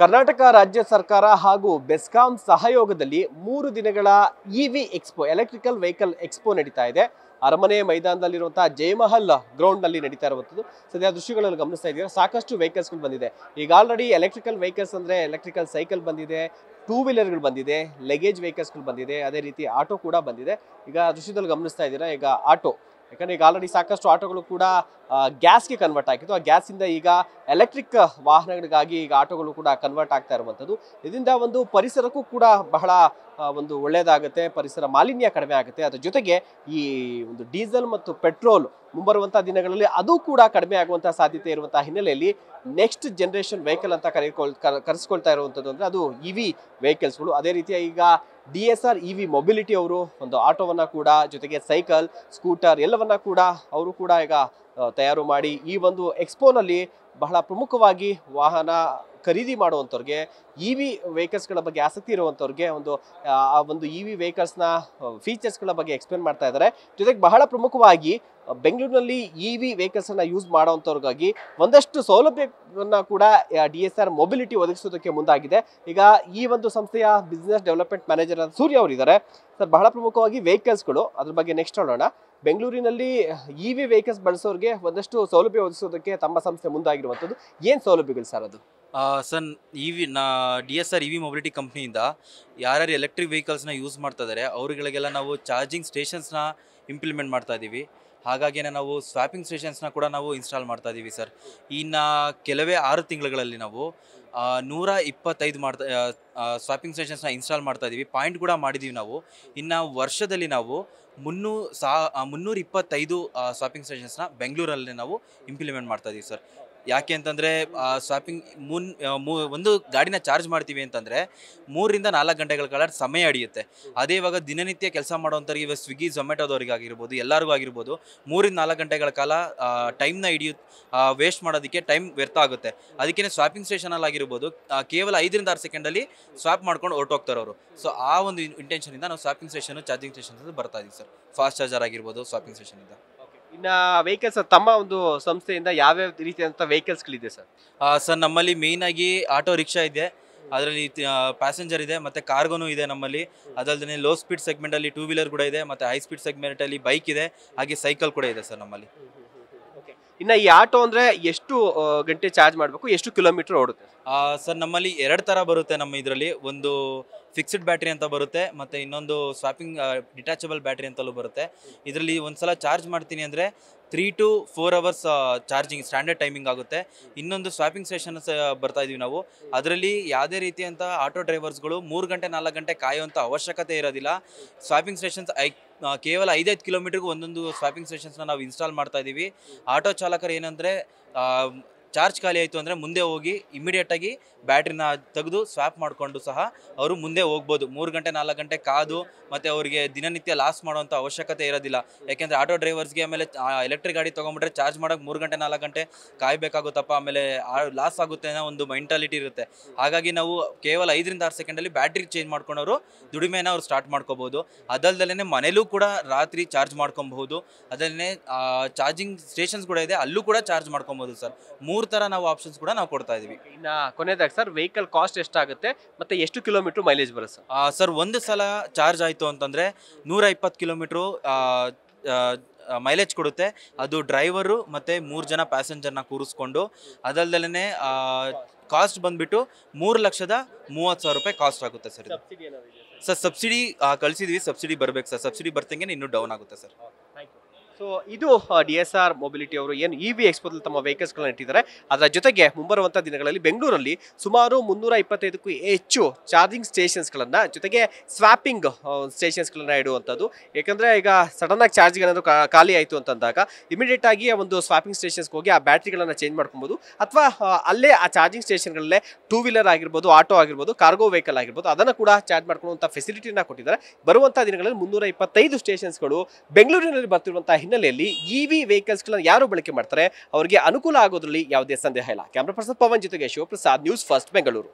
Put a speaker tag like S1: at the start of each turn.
S1: ಕರ್ನಾಟಕ ರಾಜ್ಯ ಸರ್ಕಾರ ಹಾಗೂ ಬೆಸ್ಕಾಂ ಸಹಯೋಗದಲ್ಲಿ ಮೂರು ದಿನಗಳ EV expo electrical vehicle expo ನಡೀತಾ ಇದೆ ಅರಮನೆ ಮೈದಾನದಲ್ಲಿರುವಂತಹ ಜಯಮಹಲ್ ಗ್ರೌಂಡ್ ನಲ್ಲಿ ನಡೀತಾ ಇರುವಂತದ್ದು ಸದ್ಯ ದೃಶ್ಯಗಳನ್ನು ಗಮನಿಸ್ತಾ ಇದೀರ ಸಾಕಷ್ಟು ಗಳು ಬಂದಿದೆ ಈಗ ಆಲ್ರೆಡಿ ಎಲೆಕ್ಟ್ರಿಕಲ್ ವೆಹಿಕಲ್ಸ್ ಅಂದ್ರೆ ಎಲೆಕ್ಟ್ರಿಕಲ್ ಸೈಕಲ್ ಬಂದಿದೆ ಟೂ ಗಳು ಬಂದಿದೆ ಲಗೇಜ್ ಗಳು ಬಂದಿದೆ ಅದೇ ರೀತಿ ಆಟೋ ಕೂಡ ಬಂದಿದೆ ಈಗ ದೃಶ್ಯದಲ್ಲಿ ಗಮನಿಸ್ತಾ ಇದ್ದೀರಾ ಈಗ ಆಟೋ ಯಾಕಂದರೆ ಈಗ ಆಲ್ರೆಡಿ ಸಾಕಷ್ಟು ಆಟೋಗಳು ಕೂಡ ಗ್ಯಾಸ್ಗೆ ಕನ್ವರ್ಟ್ ಆಗಿತ್ತು ಆ ಗ್ಯಾಸಿಂದ ಈಗ ಎಲೆಕ್ಟ್ರಿಕ್ ವಾಹನಗಳಿಗಾಗಿ ಈಗ ಆಟೋಗಳು ಕೂಡ ಕನ್ವರ್ಟ್ ಆಗ್ತಾ ಇರುವಂಥದ್ದು ಇದರಿಂದ ಒಂದು ಪರಿಸರಕ್ಕೂ ಕೂಡ ಬಹಳ ಒಂದು ಒಳ್ಳೆಯದಾಗುತ್ತೆ ಪರಿಸರ ಮಾಲಿನ್ಯ ಕಡಿಮೆ ಆಗುತ್ತೆ ಅದರ ಜೊತೆಗೆ ಈ ಒಂದು ಡೀಸೆಲ್ ಮತ್ತು ಪೆಟ್ರೋಲ್ ಮುಂಬರುವಂಥ ದಿನಗಳಲ್ಲಿ ಅದು ಕೂಡ ಕಡಿಮೆ ಆಗುವಂಥ ಸಾಧ್ಯತೆ ಇರುವಂಥ ಹಿನ್ನೆಲೆಯಲ್ಲಿ ನೆಕ್ಸ್ಟ್ ಜನ್ರೇಷನ್ ವೆಹಿಕಲ್ ಅಂತ ಕರೆಕೊಳ್ ಕರೆಸ್ಕೊಳ್ತಾ ಇರುವಂಥದ್ದು ಅಂದರೆ ಅದು ಇ ವಿ ವೆಹಿಕಲ್ಸ್ಗಳು ಅದೇ ರೀತಿಯ ಈಗ D S R E V mobility ಅವರು ಒಂದು ಆಟೋವನ್ನು ಕೂಡ ಜೊತೆಗೆ ಸೈಕಲ್ ಸ್ಕೂಟರ್ ಎಲ್ಲವನ್ನ ಕೂಡ ಅವರು ಕೂಡ ಈಗ ತಯಾರು ಮಾಡಿ ಈ ಒಂದು ಎಕ್ಸ್ಪೋನಲ್ಲಿ ಬಹಳ ಪ್ರಮುಖವಾಗಿ ವಾಹನ ಖರೀದಿ ಮಾಡುವಂಥವ್ರಿಗೆ ಇ ವಿ ವೆಹಿಕಲ್ಸ್ಗಳ ಬಗ್ಗೆ ಆಸಕ್ತಿ ಇರುವಂಥವ್ರಿಗೆ ಒಂದು ಆ ಒಂದು ಇ ವಿ ವೆಹಿಕಲ್ಸ್ನ ಫೀಚರ್ಸ್ಗಳ ಬಗ್ಗೆ ಎಕ್ಸ್ಪ್ಲೇನ್ ಮಾಡ್ತಾ ಇದ್ದಾರೆ ಜೊತೆಗೆ ಬಹಳ ಪ್ರಮುಖವಾಗಿ ಬೆಂಗಳೂರಿನಲ್ಲಿ ಇ e ವಿ ಅನ್ನ ಯೂಸ್ ಮಾಡುವಂಥವ್ರಿಗಾಗಿ ಒಂದಷ್ಟು ಸೌಲಭ್ಯವನ್ನು ಕೂಡ ಡಿ ಎಸ್ ಆರ್ ಮೊಬಿಲಿಟಿ ಒದಗಿಸೋದಕ್ಕೆ ಮುಂದಾಗಿದೆ ಈಗ ಈ ಒಂದು ಸಂಸ್ಥೆಯ ಬಿಸ್ನೆಸ್ ಡೆವಲಪ್ಮೆಂಟ್ ಮ್ಯಾನೇಜರ್ ಸೂರ್ಯ ಅವರಿದ್ದಾರೆ ಸರ್ ಬಹಳ ಪ್ರಮುಖವಾಗಿ ವೆಹಿಕಲ್ಸ್ಗಳು ಅದ್ರ ಬಗ್ಗೆ ನೆಕ್ಸ್ಟ್ ಹೇಳೋಣ ಬೆಂಗಳೂರಿನಲ್ಲಿ ಇ ವಿ ವೆಹಿಕಲ್ಸ್ ಬಳಸೋರಿಗೆ ಒಂದಷ್ಟು ಸೌಲಭ್ಯ ಒದಗಿಸೋದಕ್ಕೆ ತಮ್ಮ ಸಂಸ್ಥೆ ಮುಂದಾಗಿರುವಂಥದ್ದು ಏನು ಸೌಲಭ್ಯಗಳು ಸರ್ ಅದು
S2: ಸರ್ ಇ ವಿ ನಾ D S R E V mobility ಕಂಪ್ನಿಯಿಂದ ಯಾರ್ಯಾರು ಎಲೆಕ್ಟ್ರಿಕ್ ವೆಹಿಕಲ್ಸ್ನ ಯೂಸ್ ಮಾಡ್ತಾ ಇದ್ದಾರೆ ಅವರುಗಳಿಗೆಲ್ಲ ನಾವು ಚಾರ್ಜಿಂಗ್ ಸ್ಟೇಷನ್ಸ್ನ ಇಂಪ್ಲಿಮೆಂಟ್ ಮಾಡ್ತಾ ಇದ್ದೀವಿ ಹಾಗಾಗಿನೇ ನಾವು ಸ್ವಾಪಿಂಗ್ ಸ್ಟೇಷನ್ಸ್ನ ಕೂಡ ನಾವು ಇನ್ಸ್ಟಾಲ್ ಮಾಡ್ತಾ ಇದ್ದೀವಿ ಸರ್ ಇನ್ನು ಕೆಲವೇ ಆರು ತಿಂಗಳುಗಳಲ್ಲಿ ನಾವು ನೂರ ಇಪ್ಪತ್ತೈದು ಮಾಡ್ತಾ ಸ್ವಾಪಿಂಗ್ ಸ್ಟೇಷನ್ಸ್ನ ಇನ್ಸ್ಟಾಲ್ ಮಾಡ್ತಾ ಇದ್ದೀವಿ ಪಾಯಿಂಟ್ ಕೂಡ ಮಾಡಿದ್ದೀವಿ ನಾವು ಇನ್ನು ವರ್ಷದಲ್ಲಿ ನಾವು ಮುನ್ನೂ ಸಾ ಮುನ್ನೂರ ಇಪ್ಪತ್ತೈದು ಶಾಪಿಂಗ್ ಸ್ಟೇಷನ್ಸ್ನ ಬೆಂಗಳೂರಲ್ಲಿ ನಾವು ಇಂಪ್ಲಿಮೆಂಟ್ ಮಾಡ್ತಾ ಇದ್ದೀವಿ ಸರ್ ಯಾಕೆ ಅಂತಂದರೆ ಸ್ವಾಪಿಂಗ್ ಮುನ್ ಒಂದು ಗಾಡಿನ ಚಾರ್ಜ್ ಮಾಡ್ತೀವಿ ಅಂತಂದರೆ ಮೂರರಿಂದ ನಾಲ್ಕು ಗಂಟೆಗಳ ಕಾಲ ಸಮಯ ಹಿಡಿಯುತ್ತೆ ಅದೇ ಇವಾಗ ದಿನನಿತ್ಯ ಕೆಲಸ ಮಾಡೋವಂಥವ್ರಿಗೆ ಇವಾಗ ಸ್ವಿಗ್ಗಿ ಝೊಮ್ಯಾಟೋದವ್ರಿಗಾಗಿರ್ಬೋದು ಎಲ್ಲರಿಗೂ ಆಗಿರ್ಬೋದು ಮೂರಿಂದ ನಾಲ್ಕು ಗಂಟೆಗಳ ಕಾಲ ಟೈಮ್ನ ಹಿಡಿಯು ವೇಸ್ಟ್ ಮಾಡೋದಕ್ಕೆ ಟೈಮ್ ವ್ಯರ್ಥ ಆಗುತ್ತೆ ಅದಕ್ಕೇ ಸ್ವಾಪಿಂಗ್ ಸ್ಟೇಷನಲ್ಲಿ ಆಗಿರ್ಬೋದು ಕೇವಲ ಐದರಿಂದ ಆರು ಸೆಕೆಂಡಲ್ಲಿ ಸ್ವಾಪ್ ಮಾಡ್ಕೊಂಡು ಹೊರಟೋಗ್ತಾರೆ ಅವರು ಸೊ ಆ ಒಂದು ಇಂಟೆನ್ಷನಿಂದ ನಾವು ಸ್ವಾಪಿಂಗ್ ಸ್ಟೇಷನ್ ಚಾರ್ಜಿಂಗ್ ಸ್ಟೇಷನ್ ಬರ್ತಾ ಇದ್ದೀವಿ ಸರ್ ಸರ್ ಫಾಸ್ಟ್ ಚಾರ್ಜರ್ ಆಗಿರ್ಬೋದು ಶಾಪಿಂಗ್ ಸ್ಟೇಷನ್ ಇಂದ
S1: ಇನ್ನು ವೆಹಿಕಲ್ಸ್ ತಮ್ಮ ಒಂದು ಸಂಸ್ಥೆಯಿಂದ ಯಾವ್ಯಾವ ರೀತಿಯಾದಂಥ ವೆಹಿಕಲ್ಸ್ಗಳಿದೆ ಸರ್
S2: ಸರ್ ನಮ್ಮಲ್ಲಿ ಆಗಿ ಆಟೋ ರಿಕ್ಷಾ ಇದೆ ಅದರಲ್ಲಿ ಪ್ಯಾಸೆಂಜರ್ ಇದೆ ಮತ್ತು ಕಾರ್ಗೋನು ಇದೆ ನಮ್ಮಲ್ಲಿ ಅದಲ್ಲದೆ ಲೋ ಸ್ಪೀಡ್ ಸೆಗ್ಮೆಂಟಲ್ಲಿ ಟೂ ವೀಲರ್ ಕೂಡ ಇದೆ ಮತ್ತು ಹೈ ಸ್ಪೀಡ್ ಸೆಗ್ಮೆಂಟಲ್ಲಿ ಬೈಕ್ ಇದೆ ಹಾಗೆ ಸೈಕಲ್ ಕೂಡ ಇದೆ ಸರ್ ನಮ್ಮಲ್ಲಿ
S1: ಇನ್ನು ಈ ಆಟೋ ಅಂದರೆ ಎಷ್ಟು ಗಂಟೆ ಚಾರ್ಜ್ ಮಾಡಬೇಕು ಎಷ್ಟು ಕಿಲೋಮೀಟರ್ ಓಡುತ್ತೆ ಸರ್
S2: ನಮ್ಮಲ್ಲಿ ಎರಡು ಥರ ಬರುತ್ತೆ ನಮ್ಮ ಇದರಲ್ಲಿ ಒಂದು ಫಿಕ್ಸ್ಡ್ ಬ್ಯಾಟ್ರಿ ಅಂತ ಬರುತ್ತೆ ಮತ್ತೆ ಇನ್ನೊಂದು ಸ್ವಾಪಿಂಗ್ ಡಿಟ್ಯಾಚಬಲ್ ಬ್ಯಾಟ್ರಿ ಅಂತಲೂ ಬರುತ್ತೆ ಇದರಲ್ಲಿ ಒಂದು ಸಲ ಚಾರ್ಜ್ ಮಾಡ್ತೀನಿ ಅಂದರೆ three to four hours charging standard timing ಆಗುತ್ತೆ ಇನ್ನೊಂದು ಸ್ವಾಪಿಂಗ್ ಸ್ಟೇಷನ್ ಬರ್ತಾ ಇದೀವಿ ನಾವು ಅದರಲ್ಲಿ ಯಾವುದೇ ರೀತಿಯಂತ ಆಟೋ ಡ್ರೈವರ್ಸ್ಗಳು ಮೂರು ಗಂಟೆ ನಾಲ್ಕು ಗಂಟೆ ಕಾಯುವಂಥ ಅವಶ್ಯಕತೆ ಇರೋದಿಲ್ಲ ಸ್ವಾಪಿಂಗ್ ಸ್ಟೇಷನ್ಸ್ ಐ ಕೇವಲ ಐದೈದು ಕಿಲೋಮೀಟರ್ಗೂ ಒಂದೊಂದು ಸ್ವಾಪಿಂಗ್ ಸ್ಟೇಷನ್ಸ್ನ ನಾವು ಇನ್ಸ್ಟಾಲ್ ಮಾಡ್ತಾ ಇದ್ದೀವಿ ಆಟೋ ಚಾಲಕರು ಏನಂದರೆ ಚಾರ್ಜ್ ಖಾಲಿ ಆಯಿತು ಅಂದರೆ ಮುಂದೆ ಹೋಗಿ ಇಮಿಡಿಯೇಟಾಗಿ ಬ್ಯಾಟ್ರಿನ ತೆಗೆದು ಸ್ವಾಪ್ ಮಾಡಿಕೊಂಡು ಸಹ ಅವರು ಮುಂದೆ ಹೋಗ್ಬೋದು ಮೂರು ಗಂಟೆ ನಾಲ್ಕು ಗಂಟೆ ಕಾದು ಮತ್ತು ಅವರಿಗೆ ದಿನನಿತ್ಯ ಲಾಸ್ ಮಾಡುವಂಥ ಅವಶ್ಯಕತೆ ಇರೋದಿಲ್ಲ ಯಾಕೆಂದರೆ ಆಟೋ ಡ್ರೈವರ್ಸ್ಗೆ ಆಮೇಲೆ ಎಲೆಕ್ಟ್ರಿಕ್ ಗಾಡಿ ತೊಗೊಂಬಿಟ್ರೆ ಚಾರ್ಜ್ ಮಾಡೋಕ್ಕೆ ಮೂರು ಗಂಟೆ ನಾಲ್ಕು ಗಂಟೆ ಕಾಯಬೇಕಾಗುತ್ತಪ್ಪ ಆಮೇಲೆ ಲಾಸ್ ಆಗುತ್ತೆ ಅನ್ನೋ ಒಂದು ಮೆಂಟಾಲಿಟಿ ಇರುತ್ತೆ ಹಾಗಾಗಿ ನಾವು ಕೇವಲ ಐದರಿಂದ ಆರು ಸೆಕೆಂಡಲ್ಲಿ ಬ್ಯಾಟ್ರಿ ಚೇಂಜ್ ಮಾಡ್ಕೊಂಡವರು ದುಡಿಮೆನ ಅವರು ಸ್ಟಾರ್ಟ್ ಮಾಡ್ಕೋಬೋದು ಅದಲ್ದಲೇ ಮನೇಲೂ ಕೂಡ ರಾತ್ರಿ ಚಾರ್ಜ್ ಮಾಡ್ಕೊಬಹುದು ಅದಲ್ಲೇ ಚಾರ್ಜಿಂಗ್ ಸ್ಟೇಷನ್ಸ್ ಕೂಡ ಇದೆ ಅಲ್ಲೂ ಕೂಡ ಚಾರ್ಜ್ ಮಾಡ್ಕೊಬೋದು ಸರ್ ಮೂರು ಮೂರು ಥರ ನಾವು ಆಪ್ಷನ್ಸ್ ಕೂಡ ನಾವು ಕೊಡ್ತಾ ಇದೀವಿ ಇನ್ನ ಕೊನೆಯದಾಗಿ ಸರ್ ವೆಹಿಕಲ್ ಕಾಸ್ಟ್ ಎಷ್ಟಾಗುತ್ತೆ ಮತ್ತೆ ಎಷ್ಟು ಕಿಲೋಮೀಟರ್ ಮೈಲೇಜ್ ಬರುತ್ತೆ ಸರ್? ಒಂದು ಸಲ ಚಾರ್ಜ್ ಆಯಿತು ಅಂತಂದ್ರೆ ನೂರ ಇಪ್ಪತ್ತು ಕಿಲೋಮೀಟ್ರು ಮೈಲೇಜ್ ಕೊಡುತ್ತೆ ಅದು ಡ್ರೈವರು ಮತ್ತೆ ಮೂರು ಜನ ಪ್ಯಾಸೆಂಜರ್ನ ಕೂರಿಸ್ಕೊಂಡು ಅದಲ್ದಲೇ ಕಾಸ್ಟ್ ಬಂದ್ಬಿಟ್ಟು ಮೂರು ಲಕ್ಷದ ಮೂವತ್ತು ಸಾವಿರ ರೂಪಾಯಿ ಕಾಸ್ಟ್ ಆಗುತ್ತೆ ಸರ್ ಸರ್ ಸಬ್ಸಿಡಿ ಕಳಿಸಿದ್ವಿ ಸಬ್ಸಿಡಿ
S1: ಬರಬೇಕು ಸರ್ ಸಬ್ಸಿಡಿ ಬರ್ತಂಗೆ ಇನ್ನೂ ಡೌನ್ ಆಗುತ್ತೆ ಸರ್ ಸೊ ಇದು ಡಿ ಎಸ್ ಆರ್ ಮೊಬಿಲಿಟಿ ಅವರು ಏನು ಇ e ವಿ ಎಕ್ಸ್ಪೋದಲ್ಲಿ ತಮ್ಮ ವೆಹಿಕಲ್ಸ್ಗಳನ್ನ ಇಟ್ಟಿದ್ದಾರೆ ಅದರ ಜೊತೆಗೆ ಮುಂಬರುವಂಥ ದಿನಗಳಲ್ಲಿ ಬೆಂಗಳೂರಲ್ಲಿ ಸುಮಾರು ಮುನ್ನೂರ ಇಪ್ಪತ್ತೈದಕ್ಕೂ ಹೆಚ್ಚು ಚಾರ್ಜಿಂಗ್ ಸ್ಟೇಷನ್ಸ್ಗಳನ್ನು ಜೊತೆಗೆ ಸ್ವಾಪಿಂಗ್ ಸ್ಟೇಷನ್ಸ್ಗಳನ್ನ ಇಡುವಂಥದ್ದು ಏಕೆಂದರೆ ಈಗ ಸಡನ್ ಆಗಿ ಚಾರ್ಜ್ ಏನಾದರೂ ಖಾಲಿ ಆಯಿತು ಅಂತಂದಾಗ ಇಮಿಡಿಯೇಟ್ ಆಗಿ ಒಂದು ಸ್ವಾಪಿಂಗ್ ಸ್ಟೇಷನ್ಸ್ಗೆ ಹೋಗಿ ಆ ಬ್ಯಾಟ್ರಿಗಳನ್ನು ಚೇಂಜ್ ಮಾಡ್ಕೊಬೋದು ಅಥವಾ ಅಲ್ಲೇ ಆ ಚಾರ್ಜಿಂಗ್ ಸ್ಟೇಷನ್ಗಳಲ್ಲೇ ಟೂ ವೀಲರ್ ಆಗಿರ್ಬೋದು ಆಟೋ ಆಗಿರ್ಬೋದು ಕಾರ್ಗೋ ವೆಹಿಕಲ್ ಆಗಿರ್ಬೋದು ಅದನ್ನು ಕೂಡ ಚಾರ್ಜ್ ಮಾಡ್ಕೊಳ್ಳುವಂಥ ಫೆಸಿಲಿಟಿನ ಕೊಟ್ಟಿದ್ದಾರೆ ಬರುವಂಥ ದಿನಗಳಲ್ಲಿ ಮುನ್ನೂರ ಇಪ್ಪತ್ತೈದು ಸ್ಟೇಷನ್ಸ್ಗಳು ಬೆಂಗಳೂರಿನಲ್ಲಿ ಬರ್ತಿರುವಂಥ ಹಿನ್ನೆಲೆಯಲ್ಲಿ ಇ ವಿ ವೆಹಿಕಲ್ಸ್ಗಳನ್ನ ಯಾರು ಬಳಕೆ ಮಾಡ್ತಾರೆ ಅವರಿಗೆ ಅನುಕೂಲ ಆಗೋದ್ರಲ್ಲಿ ಯಾವುದೇ ಸಂದೇಹ ಇಲ್ಲ ಕ್ಯಾಮ್ರಾ ಪರ್ಸನ್ ಪವನ್ ಜೊತೆಗೆ ಶಿವಪ್ರಸಾದ್ ನ್ಯೂಸ್ ಫಸ್ಟ್ ಬೆಂಗಳೂರು